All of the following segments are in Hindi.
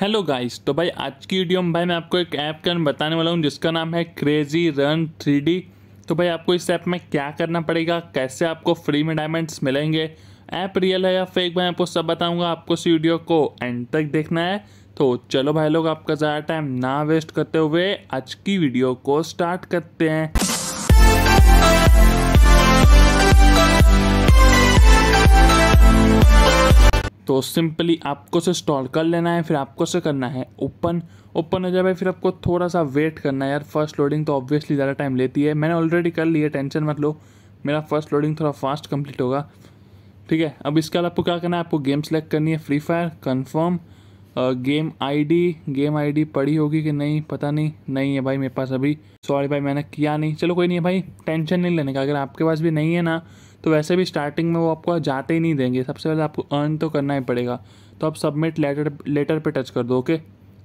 हेलो गाइस तो भाई आज की वीडियो में भाई मैं आपको एक ऐप का बताने वाला हूँ जिसका नाम है क्रेजी रन थ्री तो भाई आपको इस ऐप में क्या करना पड़ेगा कैसे आपको फ्री में डायमंड्स मिलेंगे ऐप रियल है या फेक भाई आपको सब बताऊंगा आपको इस वीडियो को एंड तक देखना है तो चलो भाई लोग आपका ज़्यादा टाइम ना वेस्ट करते हुए आज की वीडियो को स्टार्ट करते हैं तो सिंपली आपको से स्टॉल कर लेना है फिर आपको से करना है ओपन ओपन हो जाए भाई फिर आपको थोड़ा सा वेट करना है यार फर्स्ट लोडिंग तो ऑब्वियसली ज़्यादा टाइम लेती है मैंने ऑलरेडी कर ली है टेंशन मत लो मेरा फर्स्ट लोडिंग थोड़ा फास्ट कंप्लीट होगा ठीक है अब इसके बाद आपको क्या करना है आपको गेम सेलेक्ट करनी है free fire confirm game ID game ID पड़ी होगी कि नहीं पता नहीं नहीं है भाई मेरे पास अभी सॉरी भाई मैंने किया नहीं चलो कोई नहीं है भाई टेंशन नहीं लेने का अगर आपके पास भी नहीं है ना तो वैसे भी स्टार्टिंग में वो आपको जाते ही नहीं देंगे सबसे पहले आपको अर्न तो करना ही पड़ेगा तो आप सबमिट लेटर लेटर पे टच कर दो ओके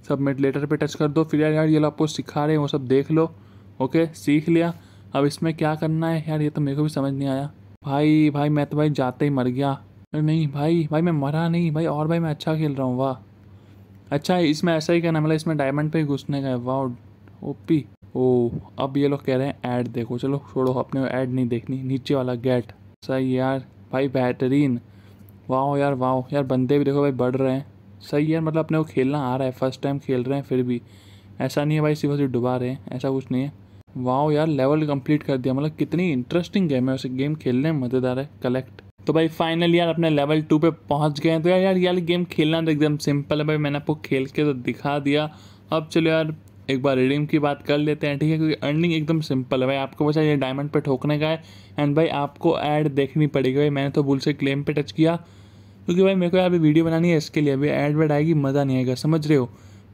सबमिट लेटर पे टच कर दो फिर यार यार ये लोग आपको सिखा रहे हैं वो सब देख लो ओके सीख लिया अब इसमें क्या करना है यार ये तो मेरे को भी समझ नहीं आया भाई भाई मैं तो भाई जाते ही मर गया नहीं भाई भाई मैं मरा नहीं भाई और भाई मैं अच्छा खेल रहा हूँ वाह अच्छा इसमें ऐसा ही करना मतलब इसमें डायमंड पे घुसने का है वाह ओपी ओ अब ये लोग कह रहे हैं ऐड देखो चलो छोड़ो अपने ऐड नहीं देखनी नीचे वाला गेट सही यार भाई बेहतरीन वाह यार वाह यार बंदे भी देखो भाई बढ़ रहे हैं सही यार मतलब अपने को खेलना आ रहा है फर्स्ट टाइम खेल रहे हैं फिर भी ऐसा नहीं है भाई सिर्फ सिर्फ डुबा रहे हैं ऐसा कुछ नहीं है वाह यार लेवल कंप्लीट कर दिया मतलब कितनी इंटरेस्टिंग गेम है उसे गेम खेलने में मज़ेदार है कलेक्ट तो भाई फाइनल यार अपने लेवल टू पे पहुंच गए हैं तो यार यार ये गेम खेलना तो एकदम सिंपल है भाई मैंने आपको खेल के तो दिखा दिया अब चलो यार एक बार रिडीम की बात कर लेते हैं ठीक है क्योंकि अर्निंग एकदम सिंपल है भाई आपको बस ये डायमंड पे ठोकने का है एंड भाई आपको ऐड देखनी पड़ेगी भाई मैंने तो भूल से क्लेम पे टच किया क्योंकि भाई मेरे को यार वीडियो बनानी है इसके लिए अभी ऐड वेड आएगी मज़ा नहीं आएगा समझ रहे हो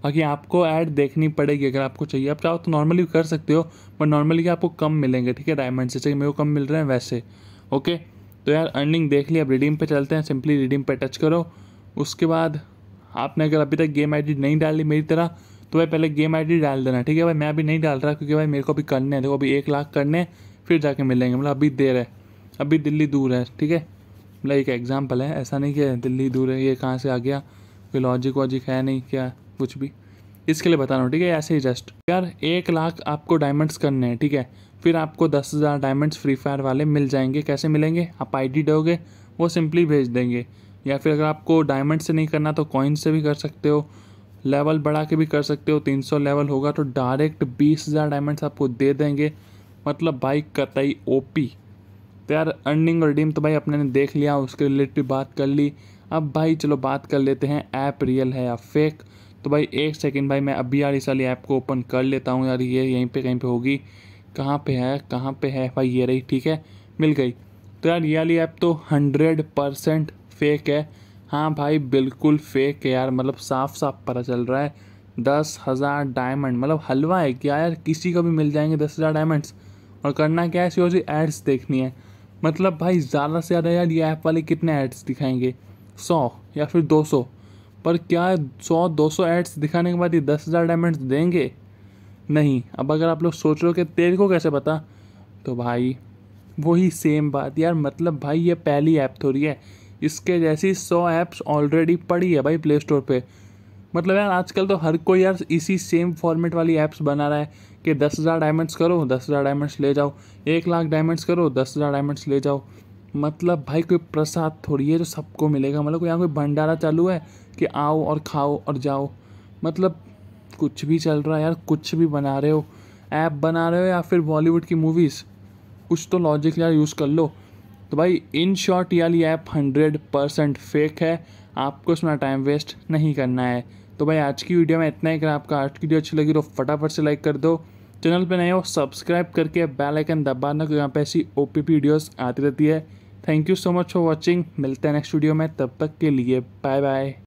बाकी आपको ऐड देखनी पड़ेगी अगर आपको चाहिए आप चाहो तो नॉर्मली कर सकते हो पर नॉर्मली आपको कम मिलेंगे ठीक है डायमंड से मेरे को कम मिल रहे हैं वैसे ओके तो यार अर्निंग देख ली अब रिडीम पर चलते हैं सिंपली रिडीम पर टच करो उसके बाद आपने अगर अभी तक गेम आईडी नहीं डाली मेरी तरह तो भाई पहले गेम आईडी डाल देना ठीक है भाई मैं अभी नहीं डाल रहा क्योंकि भाई मेरे को अभी करने हैं देखो अभी एक लाख करने हैं फिर जाके मिलेंगे मतलब अभी देर है अभी दिल्ली दूर है ठीक है मतलब एक एग्जाम्पल है ऐसा नहीं कि दिल्ली दूर है ये कहाँ से आ गया कोई लॉजिक वॉजिक है नहीं क्या कुछ भी इसके लिए बता रहा हूँ ठीक है ऐसे ही जस्ट यार एक लाख आपको डायमंड्स करने हैं ठीक है फिर आपको दस हज़ार डायमंड्स फ्री फायर वाले मिल जाएंगे कैसे मिलेंगे आप आईडी दोगे वो सिंपली भेज देंगे या फिर अगर आपको डायमंड से नहीं करना तो कॉइन से भी कर सकते हो लेवल बढ़ा के भी कर सकते हो 300 लेवल होगा तो डायरेक्ट बीस हज़ार डायमंड्स आपको दे देंगे मतलब भाई कतई ओपी तो यार अर्निंग और डीम तो भाई अपने ने देख लिया उसके रिलेटेड बात कर ली अब भाई चलो बात कर लेते हैं ऐप रियल है या फेक तो भाई एक सेकेंड भाई मैं अभी यार इस वाली ऐप को ओपन कर लेता हूँ यार ये यहीं पर कहीं पर होगी कहाँ पर है कहाँ पर है भाई ये रही ठीक है मिल गई तो यार ये वाली ऐप तो हंड्रेड परसेंट फेक है हाँ भाई बिल्कुल फेक है यार मतलब साफ साफ पता चल रहा है दस हज़ार डायमंड मतलब हलवा है क्या यार किसी को भी मिल जाएंगे दस हज़ार डायमंड्स और करना क्या है सी एड्स देखनी है मतलब भाई ज़्यादा से ज़्यादा यार ये ऐप वाले कितने एड्स दिखाएंगे सौ या फिर दो सौ पर क्या सौ दो सौ एड्स दिखाने के बाद ये दस हज़ार डायमंड्स देंगे नहीं अब अगर आप लोग सोच रहे हो कि तेरे को कैसे पता तो भाई वही सेम बात यार मतलब भाई ये पहली ऐप थोड़ी है इसके जैसी सौ ऐप्स ऑलरेडी पड़ी है भाई प्ले स्टोर पर मतलब यार आजकल तो हर कोई यार इसी सेम फॉर्मेट वाली ऐप्स बना रहा है कि दस हज़ार डायमंड्स करो दस हज़ार डायमंड्स ले जाओ एक लाख डायमंड्स करो दस हज़ार डायमंड्स ले जाओ मतलब भाई कोई प्रसाद थोड़ी है जो सबको मिलेगा मतलब यहाँ कोई भंडारा चालू है कि आओ और खाओ और जाओ मतलब कुछ भी चल रहा है यार कुछ भी बना रहे हो ऐप बना रहे हो या फिर बॉलीवुड की मूवीज़ कुछ तो लॉजिक यार यूज़ कर लो तो भाई इन शॉर्ट ये वाली ऐप हंड्रेड परसेंट फेक है आपको इसमें टाइम वेस्ट नहीं करना है तो भाई आज की वीडियो में इतना ही अगर आपका आज की वीडियो अच्छी लगी तो फटाफट से लाइक कर दो चैनल पर नए हो सब्सक्राइब करके बेल आइकन दबाना क्योंकि यहाँ पे ऐसी ओ पी वीडियोस आती रहती है thank you so much for watching मिलते हैं नेक्स्ट वीडियो में तब तक के लिए बाय बाय